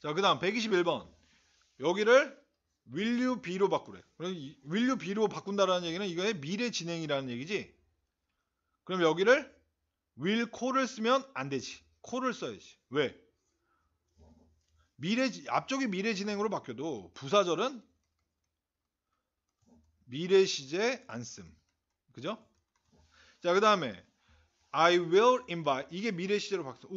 자, 그 다음 121번. 여기를 will you be로 바꾸래. 그럼 will you be로 바꾼다라는 얘기는 이거의 미래 진행이라는 얘기지. 그럼 여기를 will call을 쓰면 안 되지. call을 써야지. 왜? 미래 앞쪽이 미래 진행으로 바뀌어도 부사절은 미래 시제 안 씀. 그죠? 자, 그다음에 I will invite 이게 미래 시제로 바뀌어.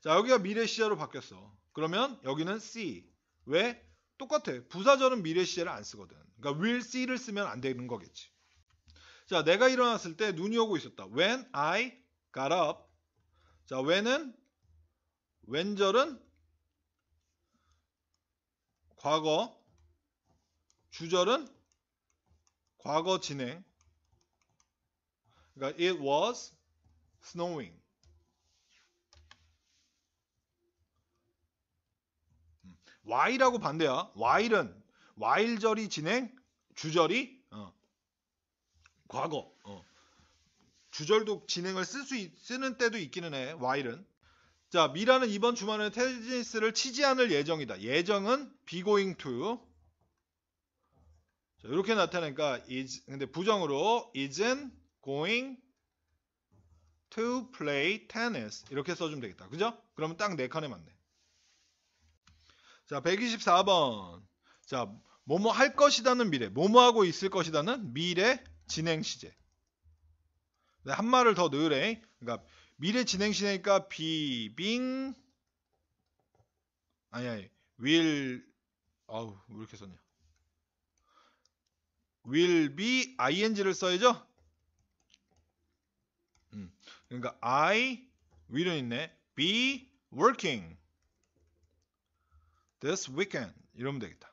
자, 여기가 미래 시제로 바뀌었어. 그러면 여기는 see. 왜? 똑같아. 부사절은 미래 시제를 안 쓰거든. 그러니까 will see를 쓰면 안 되는 거겠지. 자, 내가 일어났을 때 눈이 오고 있었다. When I got up. 자, when은 when절은 과거 주절은 과거 진행. 그러니까 it was snowing. while하고 반대야. while은 while절이 진행, 주절이 어, 과거. 어. 주절도 진행을 쓸수 쓰는 때도 있기는 해. while은. 자, 미라는 이번 주말에 테니스를 치지 않을 예정이다. 예정은 be going to. 자, 이렇게 나타나니까 is 근데 부정으로 isn't going to play tennis 이렇게 써주면 되겠다. 그죠? 그러면 딱 네 칸에 맞네. 자, 124번. 자, 뭐뭐 할 것이다는 미래, 뭐뭐 하고 있을 것이다는 미래 진행 시제. 네, 한 말을 더 넣으래. 그러니까 미래 진행 시제니까 비빙 아니 아니 윌 아우 왜 이렇게 썼냐? will be ing를 써야죠. 음, 그러니까 I will은 있네. be working this weekend 이러면 되겠다.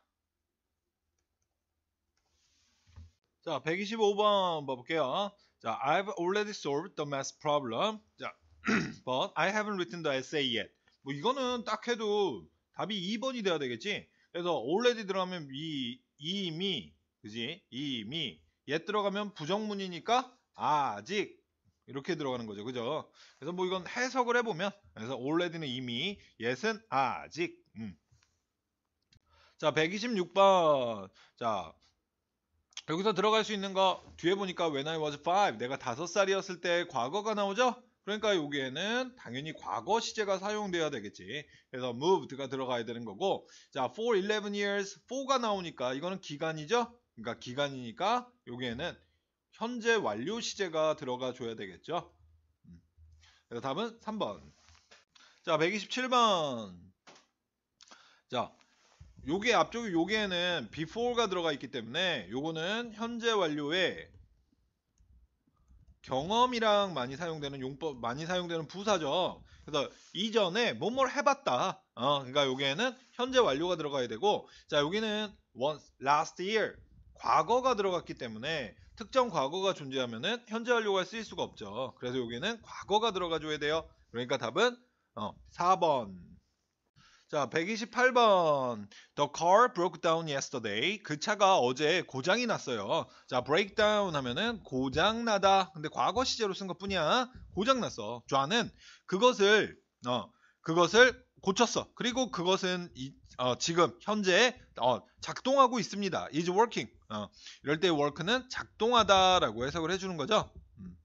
자, 125번 봐볼게요. 자, I've already solved the math problem. 자, but I haven't written the essay yet. 뭐 이거는 딱 해도 답이 2번이 돼야 되겠지. 그래서 already 들어가면 이 이미 그지? 이미 yet 들어가면 부정문이니까 아직 이렇게 들어가는 거죠. 그죠? 그래서 뭐 이건 해석을 해보면 그래서 already는 이미 yet은 아직 음. 자, 126번. 자, 여기서 들어갈 수 있는 거 뒤에 보니까 when I was 5 내가 5살이었을 때 과거가 나오죠? 그러니까 여기에는 당연히 과거 시제가 사용돼야 되겠지. 그래서 moved가 들어가야 되는 거고 자, for 11 years 4가 나오니까 이거는 기간이죠? 그러니까 기간이니까 여기에는 현재 완료 시제가 들어가 줘야 되겠죠? 음. 그래서 답은 3번. 자, 127번. 자, 요게 앞쪽에 요게는 before가 들어가 있기 때문에 요거는 현재 완료의 경험이랑 많이 사용되는 용법 많이 사용되는 부사죠. 그래서 이전에 뭐뭘 해봤다. 어, 그러니까 여기에는 현재 완료가 들어가야 되고, 자 여기는 once last year 과거가 들어갔기 때문에 특정 과거가 존재하면은 현재 완료가 쓰일 수가 없죠. 그래서 여기는 과거가 들어가줘야 돼요. 그러니까 답은 어, 4번. 자, 128번. The car broke down yesterday. 그 차가 어제 고장이 났어요. 자, break down 하면은 고장 나다. 근데 과거 시제로 쓴 것 뿐이야. 고장 났어. 좌는 그것을, 어, 그것을 고쳤어. 그리고 그것은 이, 어, 지금 현재 어, 작동하고 있습니다. is working. 어, 이럴 때 work는 작동하다라고 해석을 해주는 거죠. 음.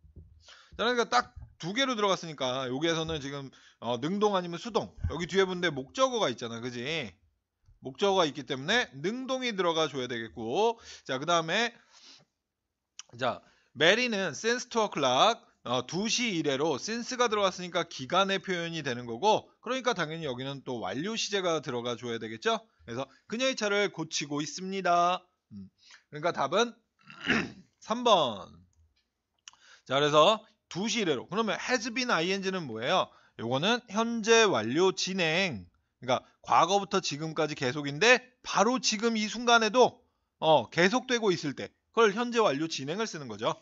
그러니까 딱두 개로 들어갔으니까 여기에서는 지금 어, 능동 아니면 수동 여기 뒤에 본데 목적어가 있잖아 그지 목적어가 있기 때문에 능동이 들어가 줘야 되겠고 자 그 다음에 자 메리는 센스 투어 클락 2시 이래로 센스가 들어갔으니까 기간의 표현이 되는 거고 그러니까 당연히 여기는 또 완료 시제가 들어가 줘야 되겠죠 그래서 그녀의 차를 고치고 있습니다 음. 그러니까 답은 3번 자 그래서 2시 이래로. 그러면 has been ing는 뭐예요? 요거는 현재 완료 진행. 그러니까 과거부터 지금까지 계속인데 바로 지금 이 순간에도 어, 계속되고 있을 때 그걸 현재 완료 진행을 쓰는 거죠.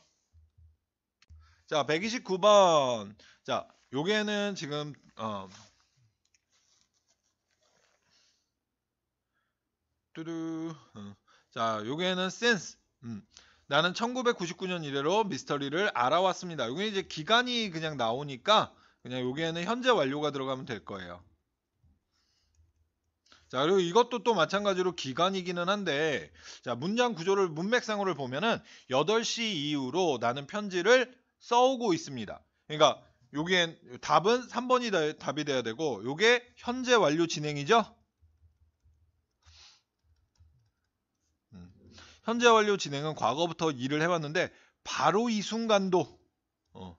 자, 129번. 자, 요게는 지금 어 뚜두. 어. 자, 요게는 sense. 음. 나는 1999년 이래로 미스터리를 알아왔습니다. 이게 이제 기간이 그냥 나오니까 그냥 여기에는 현재 완료가 들어가면 될 거예요. 자, 그리고 이것도 또 마찬가지로 기간이기는 한데, 자, 문장 구조를 문맥상으로 보면은 8시 이후로 나는 편지를 써오고 있습니다. 그러니까 여기엔 답은 3번이 다, 답이 돼야 되고, 요게 현재 완료 진행이죠? 현재 완료 진행은 과거부터 일을 해왔는데 바로 이 순간도 어,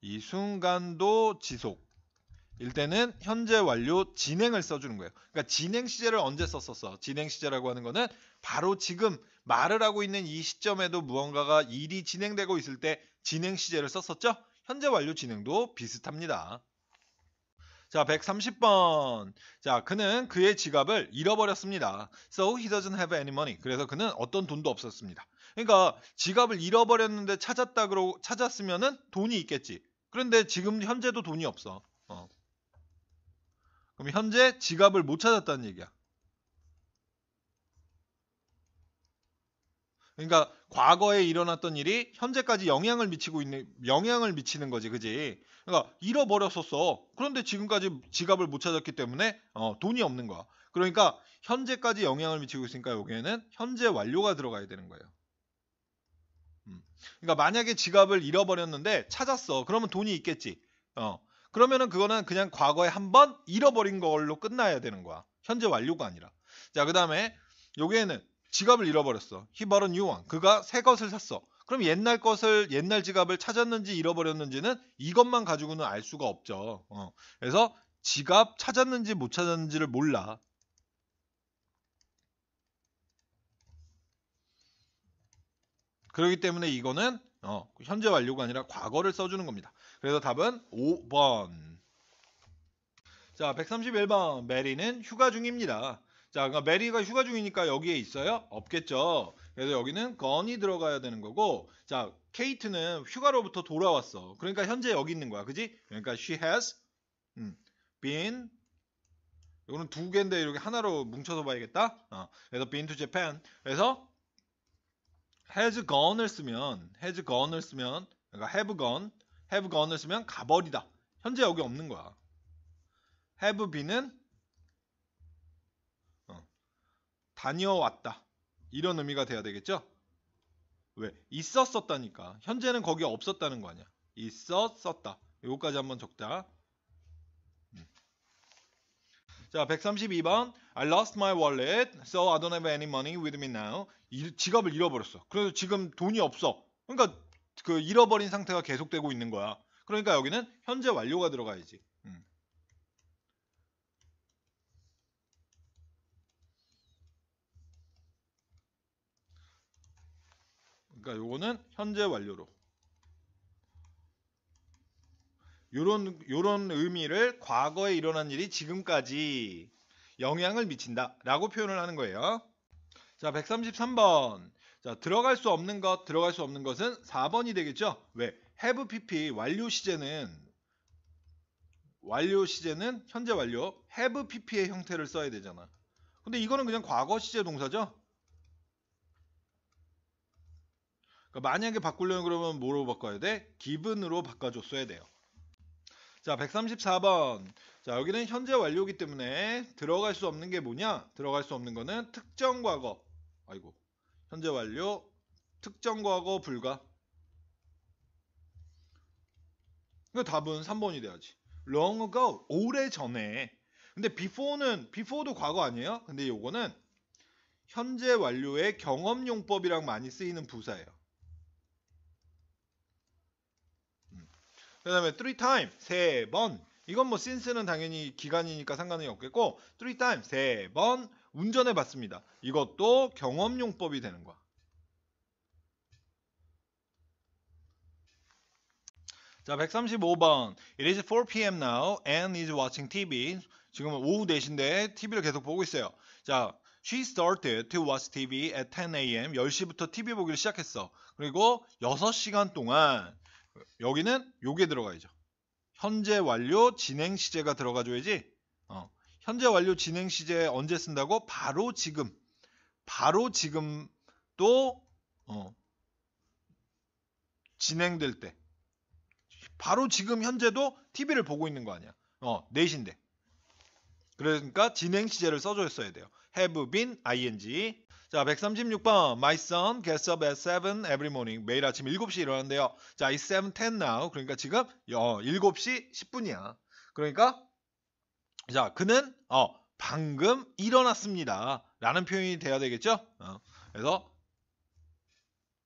이 순간도 지속 일 때는 현재 완료 진행을 써주는 거예요. 그러니까 진행 시제를 언제 썼었어? 진행 시제라고 하는 거는 바로 지금 말을 하고 있는 이 시점에도 무언가가 일이 진행되고 있을 때 진행 시제를 썼었죠? 현재 완료 진행도 비슷합니다. 자, 130번. 자, 그는 그의 지갑을 잃어버렸습니다. So he doesn't have any money. 그래서 그는 어떤 돈도 없었습니다. 그러니까 지갑을 잃어버렸는데 찾았다 그러고 찾았으면은 돈이 있겠지. 그런데 지금 현재도 돈이 없어. 어. 그럼 현재 지갑을 못 찾았다는 얘기야. 그러니까 과거에 일어났던 일이 현재까지 영향을 미치고 있는 영향을 미치는 거지, 그지? 그러니까 잃어버렸었어. 그런데 지금까지 지갑을 못 찾았기 때문에 어, 돈이 없는 거야. 그러니까 현재까지 영향을 미치고 있으니까 여기에는 현재 완료가 들어가야 되는 거예요. 음. 그러니까 만약에 지갑을 잃어버렸는데 찾았어. 그러면 돈이 있겠지. 어. 그러면은 그거는 그냥 과거에 한번 잃어버린 걸로 끝나야 되는 거야. 현재 완료가 아니라. 자, 그 다음에 여기에는 지갑을 잃어버렸어. He bought a new one. 그가 새 것을 샀어. 그럼 옛날 것을 옛날 지갑을 찾았는지 잃어버렸는지는 이것만 가지고는 알 수가 없죠. 어. 그래서 지갑 찾았는지 못 찾았는지를 몰라. 그렇기 때문에 이거는 어, 현재 완료가 아니라 과거를 써주는 겁니다. 그래서 답은 5번. 자, 131번 메리는 휴가 중입니다. 자, 그러니까 메리가 휴가 중이니까 여기에 있어요? 없겠죠. 그래서 여기는 건이 들어가야 되는 거고, 자, 케이트는 휴가로부터 돌아왔어. 그러니까 현재 여기 있는 거야, 그지? 그러니까 she has 음, been 이거는 두 개인데 이렇게 하나로 뭉쳐서 봐야겠다. 어, 그래서 been to Japan. 그래서 has gone을 쓰면 has gone을 쓰면 그러니까 have gone, have gone을 쓰면 가버리다. 현재 여기 없는 거야. have been은 다녀왔다. 이런 의미가 돼야 되겠죠? 왜? 있었었다니까. 현재는 거기 없었다는 거 아니야. 있었었다. 요거까지 한번 적자. 음. 자, 132번. I lost my wallet, so I don't have any money with me now. 지갑을 잃어버렸어. 그래서 지금 돈이 없어. 그러니까 그 잃어버린 상태가 계속되고 있는 거야. 그러니까 여기는 현재 완료가 들어가야지. 그러니까 요거는 현재 완료로 요런 요런 의미를 과거에 일어난 일이 지금까지 영향을 미친다 라고 표현을 하는 거예요 자 133번 자 들어갈 수 없는 것 들어갈 수 없는 것은 4번이 되겠죠 왜 have pp 완료 시제는 완료 시제는 현재 완료 have pp의 형태를 써야 되잖아 근데 이거는 그냥 과거 시제 동사죠 그러니까 만약에 바꾸려면 그러면 뭐로 바꿔야 돼? 기분으로 바꿔줬어야 돼요. 자, 134번. 자, 여기는 현재 완료기 때문에 들어갈 수 없는 게 뭐냐? 들어갈 수 없는 거는 특정 과거. 아이고. 현재 완료 특정 과거 불가. 그 답은 3번이 돼야지. long ago 오래 전에. 근데 before는 before도 과거 아니에요? 근데 요거는 현재 완료의 경험용법이랑 많이 쓰이는 부사예요. 그 다음에 three time 세번 이건 뭐 since는 당연히 기간이니까 상관이 없겠고 three time 세번 운전해 봤습니다. 이것도 경험용법이 되는 거야. 자 135번 It is 4pm now and is watching TV 지금 오후 4시인데 TV를 계속 보고 있어요 자 She started to watch TV at 10am 10시부터 TV 보기를 시작했어 그리고 6시간 동안 여기는 요게 들어가야죠. 현재 완료 진행 시제가 들어가줘야지. 어, 현재 완료 진행 시제 언제 쓴다고? 바로 지금. 바로 지금 또 어, 진행될 때. 바로 지금 현재도 TV를 보고 있는 거 아니야. 어, 4시인데. 그러니까 진행 시제를 써줘야 돼요. have been ing 자, 136번. My son gets up at 7 every morning. 매일 아침 7시 에 일어난대요. 자, it's 7:10 now. 그러니까 지금 어, 7시 10분이야. 그러니까 자, 그는 어, 방금 일어났습니다. 라는 표현이 돼야 되겠죠? 어, 그래서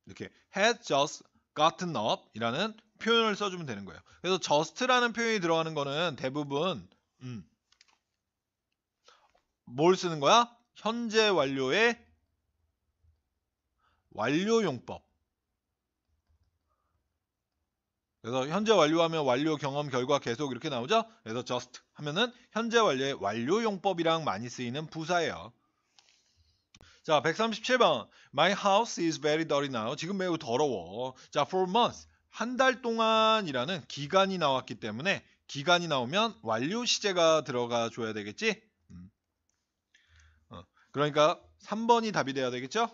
이렇게 had just gotten up 이라는 표현을 써주면 되는 거예요. 그래서 just라는 표현이 들어가는 거는 대부분 음, 뭘 쓰는 거야? 현재 완료의 완료용법 그래서 현재 완료하면 완료 경험 결과 계속 이렇게 나오죠. 그래서 just 하면은 현재 완료의 완료용법이랑 많이 쓰이는 부사예요. 자, 137번. My house is very dirty now. 지금 매우 더러워. 자, for months. 한 달 동안이라는 기간이 나왔기 때문에 기간이 나오면 완료 시제가 들어가 줘야 되겠지? 음. 어, 그러니까 3번이 답이 돼야 되겠죠?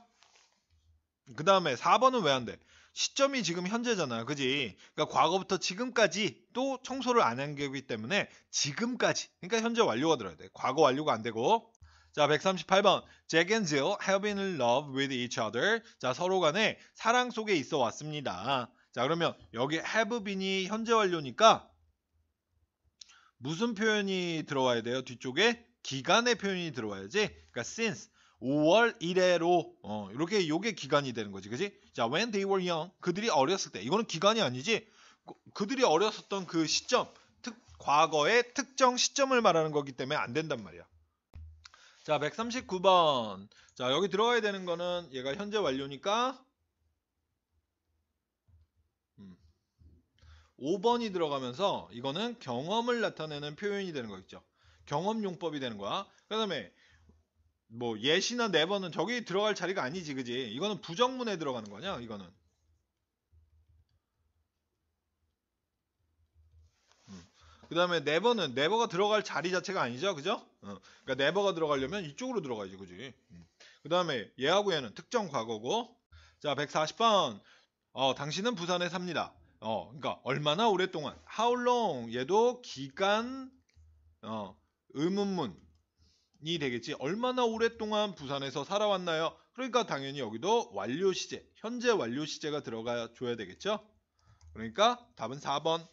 그 다음에 4번은 왜 안 돼? 시점이 지금 현재잖아. 그지? 그러니까 과거부터 지금까지 또 청소를 안 한 거기 때문에 지금까지. 그러니까 현재 완료가 들어야 돼. 과거 완료가 안 되고. 자, 138번. Jack and Jill have been in love with each other. 자, 서로 간에 사랑 속에 있어 왔습니다. 자, 그러면 여기 have been이 현재 완료니까 무슨 표현이 들어와야 돼요? 뒤쪽에 기간의 표현이 들어와야지. 그러니까 since 5월 1회로 어, 이렇게 요게 기간이 되는 거지, 그지? 자, when they were young, 그들이 어렸을 때. 이거는 기간이 아니지. 그, 그들이 어렸었던 그 시점, 특, 과거의 특정 시점을 말하는 거기 때문에 안 된단 말이야. 자, 139번. 자, 여기 들어가야 되는 거는 얘가 현재 완료니까 5번이 음, 들어가면서 이거는 경험을 나타내는 표현이 되는 거겠죠. 경험 용법이 되는 거야. 그 다음에 뭐 예시나 네버는 저기 들어갈 자리가 아니지 그지 이거는 부정문에 들어가는 거냐 이거는 음. 그 다음에 네버는 네버가 들어갈 자리 자체가 아니죠 그죠 어. 그러니까 네버가 들어가려면 이쪽으로 들어가야지 그지 음. 그 다음에 얘하고 얘는 특정 과거고 자 140번 어, 당신은 부산에 삽니다 어, 그러니까 얼마나 오랫동안 how long 얘도 기간 어, 의문문 이 되겠지. 얼마나 오랫동안 부산에서 살아왔나요? 그러니까 당연히 여기도 완료 시제, 현재 완료 시제가 들어가 줘야 되겠죠? 그러니까 답은 4번